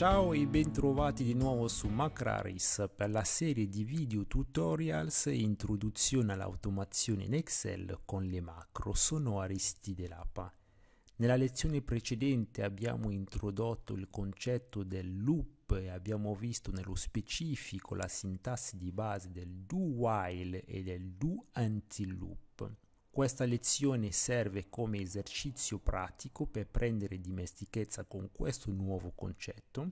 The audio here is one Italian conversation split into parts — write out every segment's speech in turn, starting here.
Ciao e bentrovati di nuovo su Macraris per la serie di video tutorials e Introduzione all'automazione in Excel con le macro. Sono Aristide Lapa. Nella lezione precedente abbiamo introdotto il concetto del loop e abbiamo visto nello specifico la sintassi di base del do while e del do anti loop. Questa lezione serve come esercizio pratico per prendere dimestichezza con questo nuovo concetto.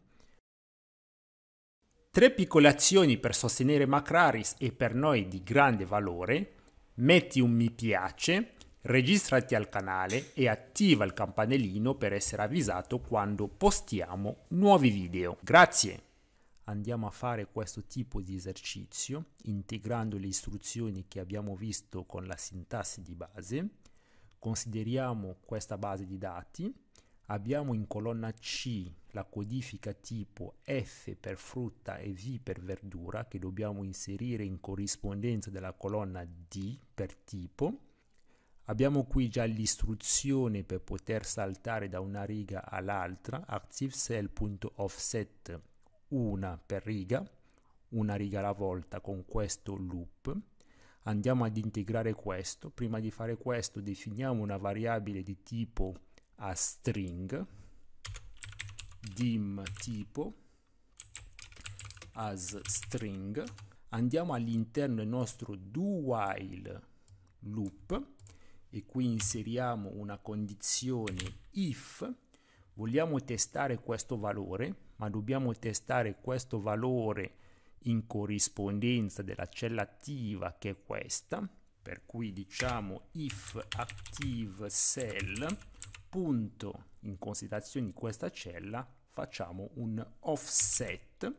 Tre piccole azioni per sostenere Macraris e per noi di grande valore. Metti un mi piace, registrati al canale e attiva il campanellino per essere avvisato quando postiamo nuovi video. Grazie! andiamo a fare questo tipo di esercizio integrando le istruzioni che abbiamo visto con la sintassi di base, consideriamo questa base di dati, abbiamo in colonna C la codifica tipo F per frutta e V per verdura che dobbiamo inserire in corrispondenza della colonna D per tipo, Abbiamo qui già l'istruzione per poter saltare da una riga all'altra, active cell.offset una per riga, una riga alla volta con questo loop. Andiamo ad integrare questo. Prima di fare questo definiamo una variabile di tipo a string dim tipo as string. Andiamo all'interno del nostro do while loop e qui inseriamo una condizione if vogliamo testare questo valore ma dobbiamo testare questo valore in corrispondenza della cella attiva che è questa, per cui diciamo if active cell punto in considerazione di questa cella facciamo un offset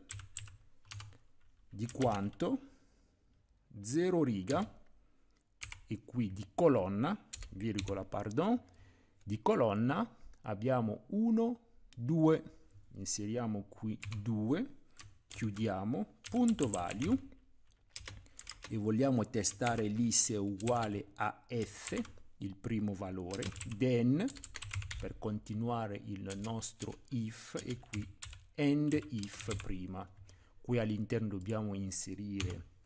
di quanto 0 riga e qui di colonna virgola pardon di colonna abbiamo 1 2 inseriamo qui 2 chiudiamo punto value e vogliamo testare lì se è uguale a f il primo valore then per continuare il nostro if e qui end if prima qui all'interno dobbiamo inserire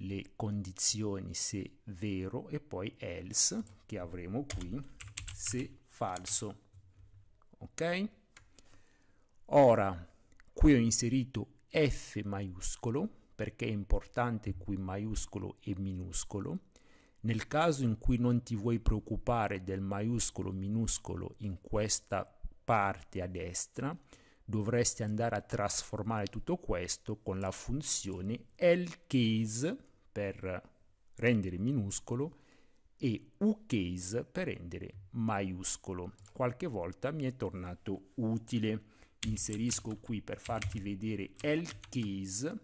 le condizioni se vero e poi else che avremo qui se falso ok Ora, qui ho inserito F maiuscolo perché è importante qui maiuscolo e minuscolo. Nel caso in cui non ti vuoi preoccupare del maiuscolo minuscolo in questa parte a destra, dovresti andare a trasformare tutto questo con la funzione lcase per rendere minuscolo e ucase per rendere maiuscolo. Qualche volta mi è tornato utile inserisco qui per farti vedere help keys,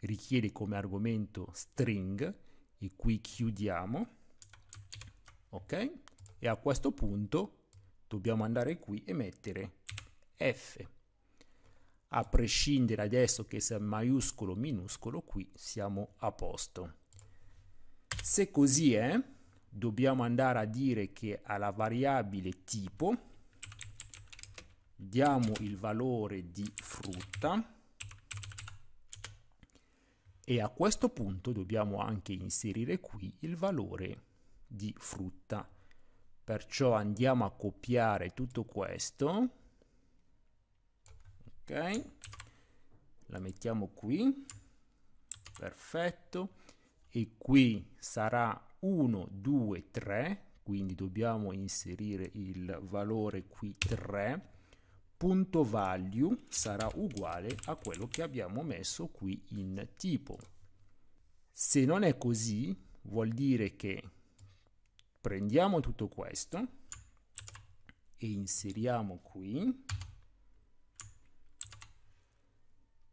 richiede come argomento string e qui chiudiamo, ok? E a questo punto dobbiamo andare qui e mettere F. A prescindere adesso che sia maiuscolo o minuscolo, qui siamo a posto. Se così è, dobbiamo andare a dire che alla variabile tipo diamo il valore di frutta e a questo punto dobbiamo anche inserire qui il valore di frutta perciò andiamo a copiare tutto questo ok la mettiamo qui perfetto e qui sarà 1 2 3 quindi dobbiamo inserire il valore qui 3 punto value sarà uguale a quello che abbiamo messo qui in tipo. Se non è così, vuol dire che prendiamo tutto questo e inseriamo qui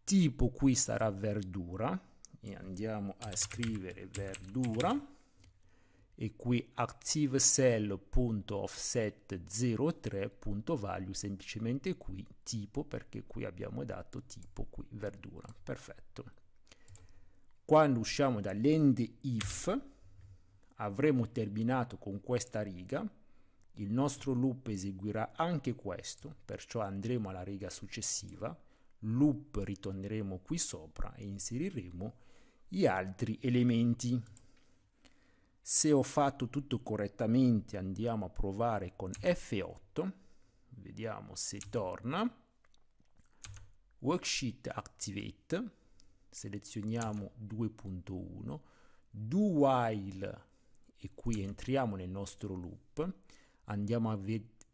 tipo qui sarà verdura e andiamo a scrivere verdura e qui active cell.offset03.value semplicemente qui tipo perché qui abbiamo dato tipo qui verdura perfetto quando usciamo dall'end if avremo terminato con questa riga il nostro loop eseguirà anche questo perciò andremo alla riga successiva loop ritorneremo qui sopra e inseriremo gli altri elementi se ho fatto tutto correttamente andiamo a provare con F8 vediamo se torna worksheet activate selezioniamo 2.1 do while e qui entriamo nel nostro loop andiamo a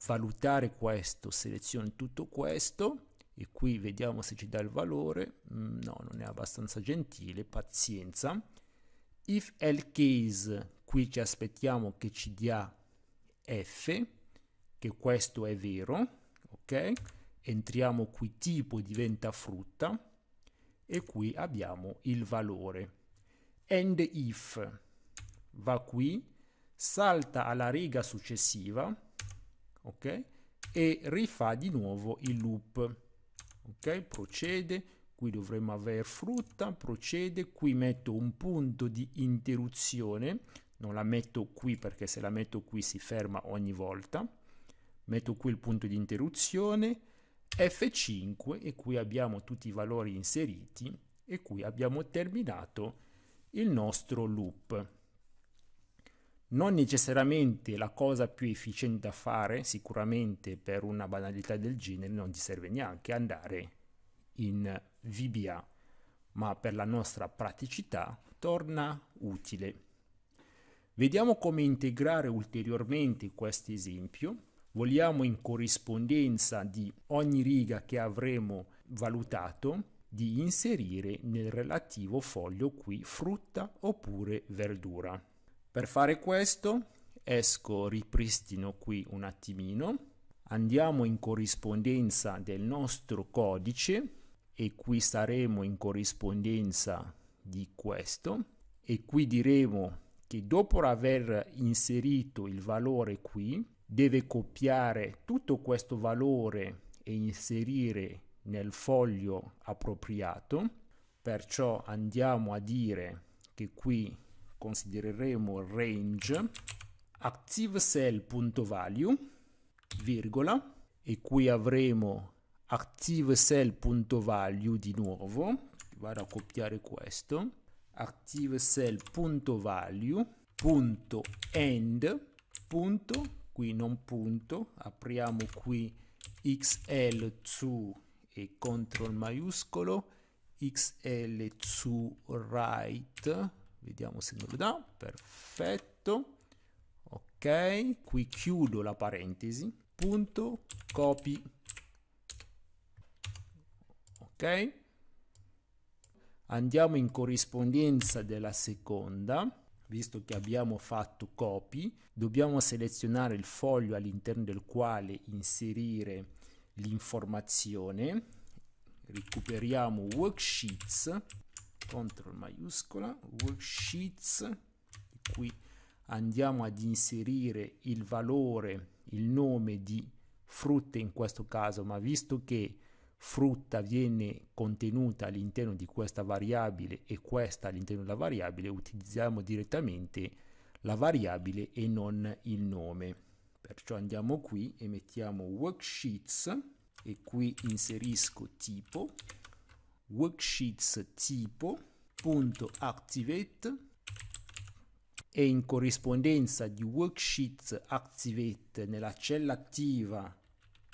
valutare questo seleziono tutto questo e qui vediamo se ci dà il valore mm, no non è abbastanza gentile pazienza if l case qui ci aspettiamo che ci dia f, che questo è vero, ok? Entriamo qui tipo diventa frutta e qui abbiamo il valore. End if va qui, salta alla riga successiva, ok? E rifà di nuovo il loop, ok? Procede, qui dovremmo avere frutta, procede, qui metto un punto di interruzione, non la metto qui perché se la metto qui si ferma ogni volta, metto qui il punto di interruzione, F5 e qui abbiamo tutti i valori inseriti e qui abbiamo terminato il nostro loop. Non necessariamente la cosa più efficiente da fare, sicuramente per una banalità del genere non ti serve neanche andare in VBA, ma per la nostra praticità torna utile. Vediamo come integrare ulteriormente questo esempio. Vogliamo in corrispondenza di ogni riga che avremo valutato di inserire nel relativo foglio qui frutta oppure verdura. Per fare questo esco, ripristino qui un attimino, andiamo in corrispondenza del nostro codice e qui saremo in corrispondenza di questo e qui diremo che dopo aver inserito il valore qui deve copiare tutto questo valore e inserire nel foglio appropriato perciò andiamo a dire che qui considereremo range ActiveCell.value virgola e qui avremo ActiveCell.value di nuovo vado a copiare questo ActiveCell.value.end qui non punto apriamo qui xl su e CTRL maiuscolo xl su right vediamo se non lo dà perfetto ok qui chiudo la parentesi punto copy ok andiamo in corrispondenza della seconda visto che abbiamo fatto copy dobbiamo selezionare il foglio all'interno del quale inserire l'informazione recuperiamo worksheets CTRL maiuscola worksheets qui andiamo ad inserire il valore il nome di frutta in questo caso ma visto che frutta viene contenuta all'interno di questa variabile e questa all'interno della variabile, utilizziamo direttamente la variabile e non il nome. Perciò andiamo qui e mettiamo worksheets e qui inserisco tipo worksheets tipo punto activate e in corrispondenza di worksheets activate nella cella attiva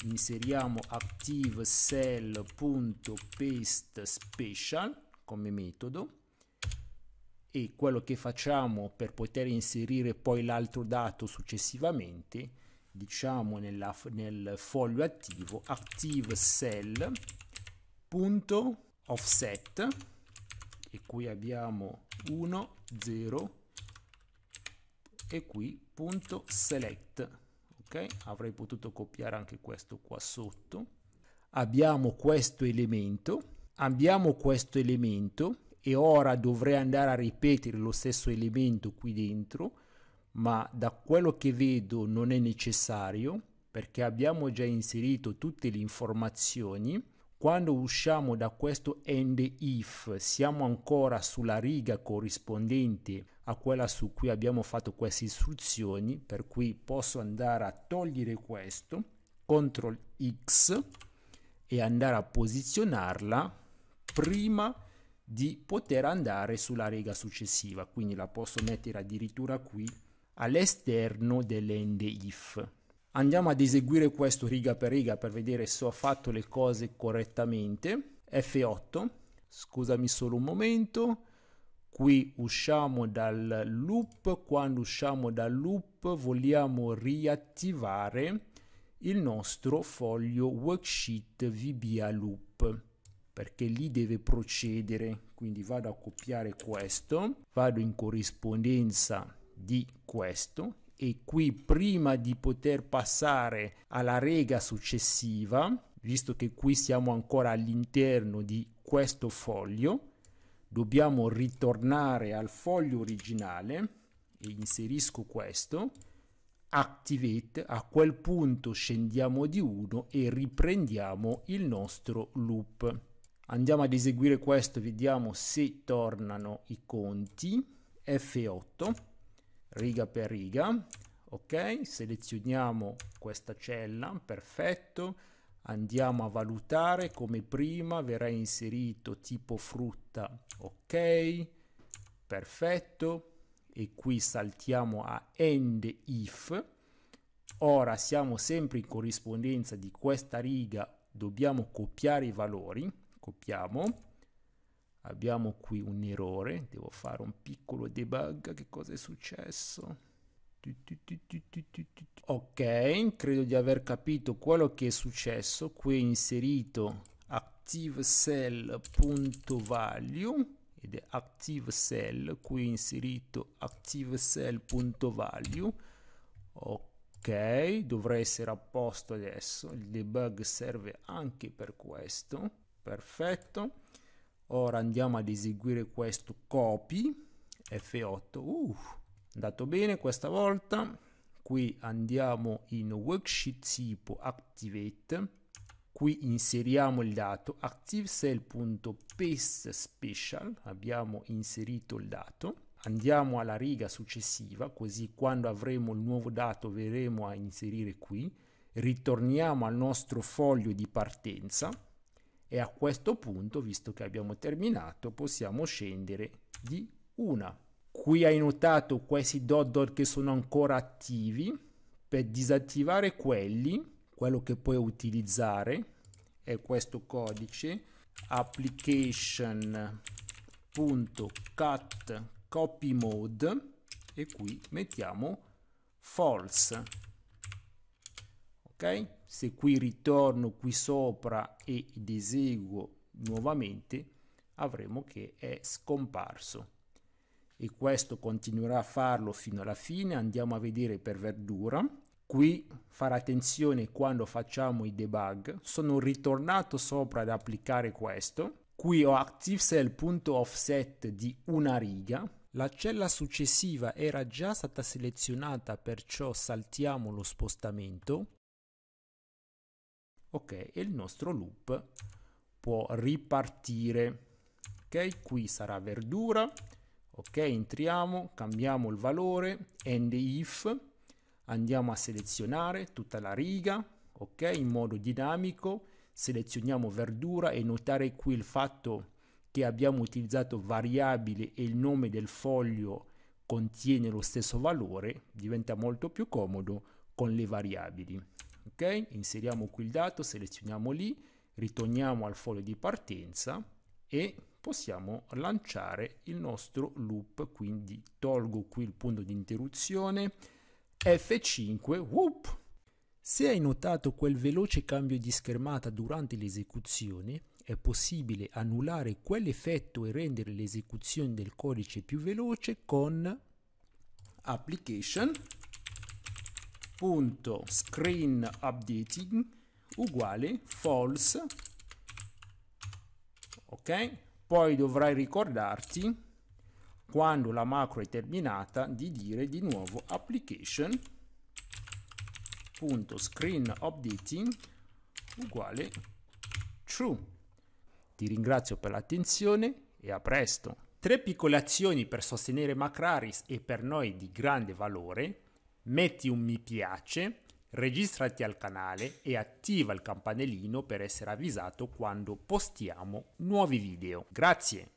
inseriamo active cell.paste special come metodo e quello che facciamo per poter inserire poi l'altro dato successivamente diciamo nella, nel foglio attivo active cell punto offset e qui abbiamo 1 0 e qui punto select ok? Avrei potuto copiare anche questo qua sotto. Abbiamo questo elemento, abbiamo questo elemento e ora dovrei andare a ripetere lo stesso elemento qui dentro, ma da quello che vedo non è necessario perché abbiamo già inserito tutte le informazioni quando usciamo da questo end if, siamo ancora sulla riga corrispondente a quella su cui abbiamo fatto queste istruzioni, per cui posso andare a togliere questo, CTRL X, e andare a posizionarla prima di poter andare sulla riga successiva, quindi la posso mettere addirittura qui all'esterno dell'end if. Andiamo ad eseguire questo riga per riga per vedere se ho fatto le cose correttamente. F8, scusami solo un momento. Qui usciamo dal loop, quando usciamo dal loop vogliamo riattivare il nostro foglio worksheet VBA loop perché lì deve procedere quindi vado a copiare questo vado in corrispondenza di questo e qui prima di poter passare alla rega successiva, visto che qui siamo ancora all'interno di questo foglio, dobbiamo ritornare al foglio originale e inserisco questo, activate, a quel punto scendiamo di 1 e riprendiamo il nostro loop. Andiamo ad eseguire questo, vediamo se tornano i conti, F8, riga per riga ok selezioniamo questa cella perfetto andiamo a valutare come prima verrà inserito tipo frutta ok perfetto e qui saltiamo a end if ora siamo sempre in corrispondenza di questa riga dobbiamo copiare i valori copiamo Abbiamo qui un errore, devo fare un piccolo debug, che cosa è successo? Ok, credo di aver capito quello che è successo, qui ho inserito ActiveCell.value ed è ActiveCell, qui ho inserito ActiveCell.value, ok, dovrei essere a posto adesso, il debug serve anche per questo, perfetto ora andiamo ad eseguire questo copy F8 uh, andato bene questa volta qui andiamo in worksheet tipo activate qui inseriamo il dato activecell.paste special abbiamo inserito il dato andiamo alla riga successiva così quando avremo il nuovo dato verremo a inserire qui ritorniamo al nostro foglio di partenza e a questo punto, visto che abbiamo terminato, possiamo scendere di una. Qui hai notato questi dot che sono ancora attivi. Per disattivare quelli, quello che puoi utilizzare è questo codice application.cut copy mode e qui mettiamo false ok se qui ritorno qui sopra e eseguo nuovamente avremo che è scomparso e questo continuerà a farlo fino alla fine andiamo a vedere per verdura qui fare attenzione quando facciamo i debug sono ritornato sopra ad applicare questo qui ho ActiveCell.offset di una riga la cella successiva era già stata selezionata perciò saltiamo lo spostamento ok e il nostro loop può ripartire ok qui sarà verdura ok entriamo cambiamo il valore end if andiamo a selezionare tutta la riga ok in modo dinamico selezioniamo verdura e notare qui il fatto che abbiamo utilizzato variabile e il nome del foglio contiene lo stesso valore diventa molto più comodo con le variabili ok? Inseriamo qui il dato, selezioniamo lì, ritorniamo al foglio di partenza e possiamo lanciare il nostro loop, quindi tolgo qui il punto di interruzione, F5, whoop! Se hai notato quel veloce cambio di schermata durante l'esecuzione, è possibile annullare quell'effetto e rendere l'esecuzione del codice più veloce con application punto screen updating uguale false ok poi dovrai ricordarti quando la macro è terminata di dire di nuovo application punto screen updating uguale true ti ringrazio per l'attenzione e a presto tre piccole azioni per sostenere Macraris e per noi di grande valore metti un mi piace, registrati al canale e attiva il campanellino per essere avvisato quando postiamo nuovi video. Grazie!